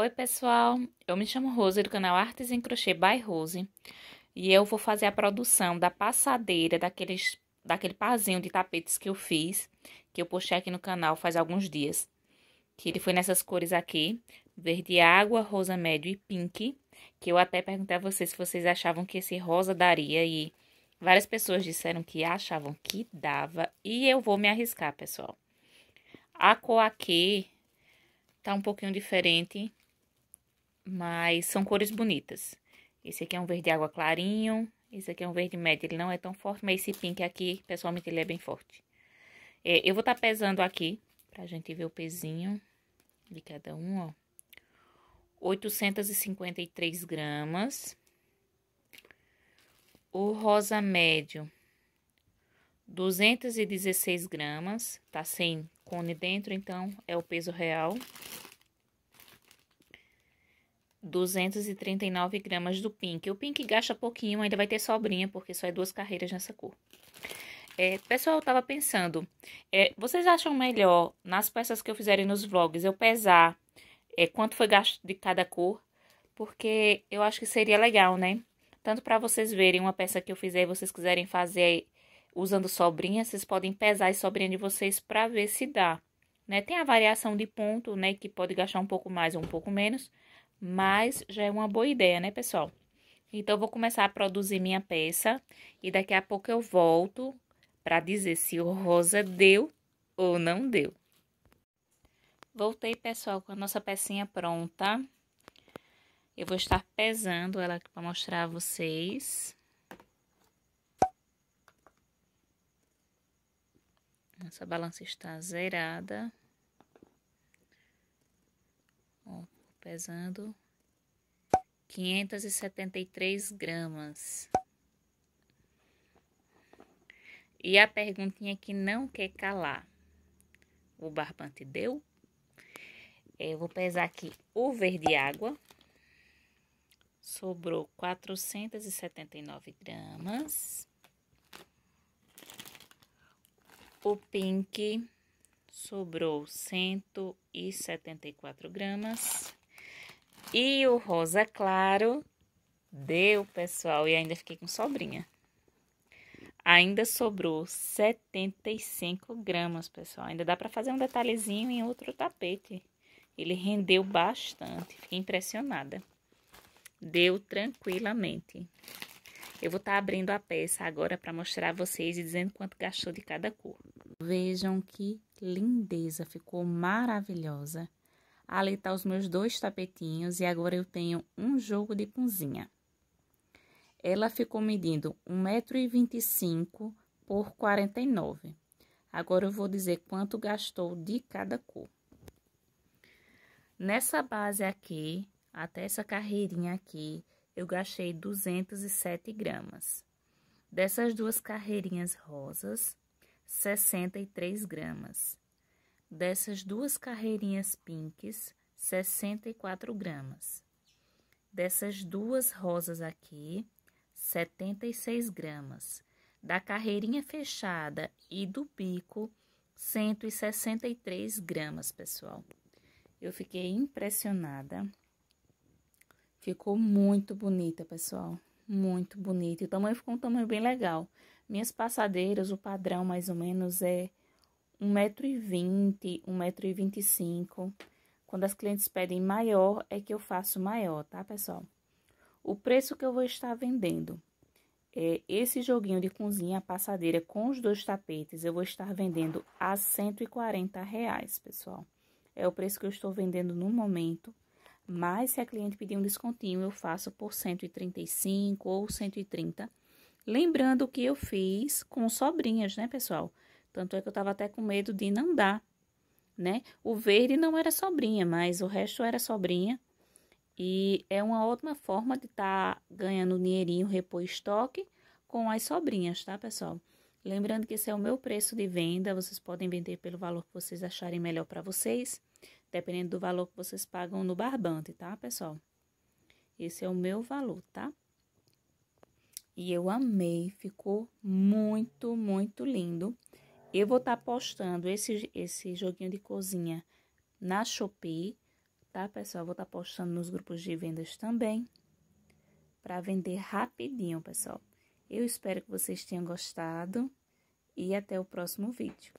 Oi, pessoal! Eu me chamo Rose do canal Artes em Crochê by Rose e eu vou fazer a produção da passadeira daqueles, daquele parzinho de tapetes que eu fiz, que eu postei aqui no canal faz alguns dias. Que ele foi nessas cores aqui: verde água, rosa médio e pink. Que eu até perguntei a vocês se vocês achavam que esse rosa daria e várias pessoas disseram que achavam que dava e eu vou me arriscar, pessoal. A cor aqui tá um pouquinho diferente mas são cores bonitas. Esse aqui é um verde água clarinho, esse aqui é um verde médio, ele não é tão forte, mas esse pink aqui, pessoalmente, ele é bem forte. É, eu vou estar tá pesando aqui, pra gente ver o pezinho de cada um, ó. 853 gramas. O rosa médio, 216 gramas, tá sem cone dentro, então é o peso real. 239 gramas do pink. O pink gasta pouquinho, ainda vai ter sobrinha, porque só é duas carreiras nessa cor. É, pessoal, eu tava pensando, é, vocês acham melhor, nas peças que eu fizerem nos vlogs, eu pesar é, quanto foi gasto de cada cor? Porque eu acho que seria legal, né? Tanto para vocês verem uma peça que eu fizer e vocês quiserem fazer usando sobrinha, vocês podem pesar a sobrinha de vocês para ver se dá. Né? Tem a variação de ponto, né, que pode gastar um pouco mais ou um pouco menos mas já é uma boa ideia, né, pessoal? Então, vou começar a produzir minha peça e daqui a pouco eu volto para dizer se o rosa deu ou não deu. Voltei, pessoal, com a nossa pecinha pronta. Eu vou estar pesando ela aqui para mostrar a vocês. Nossa balança está zerada. pesando 573 gramas. E a perguntinha que não quer calar: o barbante deu? Eu vou pesar aqui o verde água. Sobrou 479 gramas. O pink sobrou 174 gramas. E o rosa claro deu, pessoal, e ainda fiquei com sobrinha. Ainda sobrou 75 gramas, pessoal. Ainda dá para fazer um detalhezinho em outro tapete. Ele rendeu bastante. Fiquei impressionada. Deu tranquilamente. Eu vou estar tá abrindo a peça agora para mostrar a vocês e dizendo quanto gastou de cada cor. Vejam que lindeza. Ficou maravilhosa. Ali tá os meus dois tapetinhos e agora eu tenho um jogo de cozinha. Ela ficou medindo 1,25m por 49. Agora eu vou dizer quanto gastou de cada cor. Nessa base aqui, até essa carreirinha aqui, eu gastei 207 gramas. Dessas duas carreirinhas rosas, 63 gramas. Dessas duas carreirinhas pinks, 64 gramas. Dessas duas rosas aqui, 76 gramas. Da carreirinha fechada e do bico, 163 gramas, pessoal. Eu fiquei impressionada. Ficou muito bonita, pessoal. Muito bonita. O tamanho ficou um tamanho bem legal. Minhas passadeiras, o padrão mais ou menos é 1,20m, 1,25m. Quando as clientes pedem maior, é que eu faço maior, tá, pessoal? O preço que eu vou estar vendendo é esse joguinho de cozinha, passadeira com os dois tapetes, eu vou estar vendendo a 140 reais, pessoal. É o preço que eu estou vendendo no momento. Mas se a cliente pedir um descontinho, eu faço por 135 ou 130. Lembrando que eu fiz com sobrinhas, né, pessoal? Tanto é que eu estava até com medo de não dar, né? O verde não era sobrinha, mas o resto era sobrinha. E é uma ótima forma de estar tá ganhando dinheirinho, repor estoque com as sobrinhas, tá, pessoal? Lembrando que esse é o meu preço de venda, vocês podem vender pelo valor que vocês acharem melhor para vocês, dependendo do valor que vocês pagam no barbante, tá, pessoal? Esse é o meu valor, tá? E eu amei, ficou muito, muito lindo. Eu vou estar tá postando esse, esse joguinho de cozinha na Shopee, tá, pessoal? Eu vou estar tá postando nos grupos de vendas também, para vender rapidinho, pessoal. Eu espero que vocês tenham gostado e até o próximo vídeo.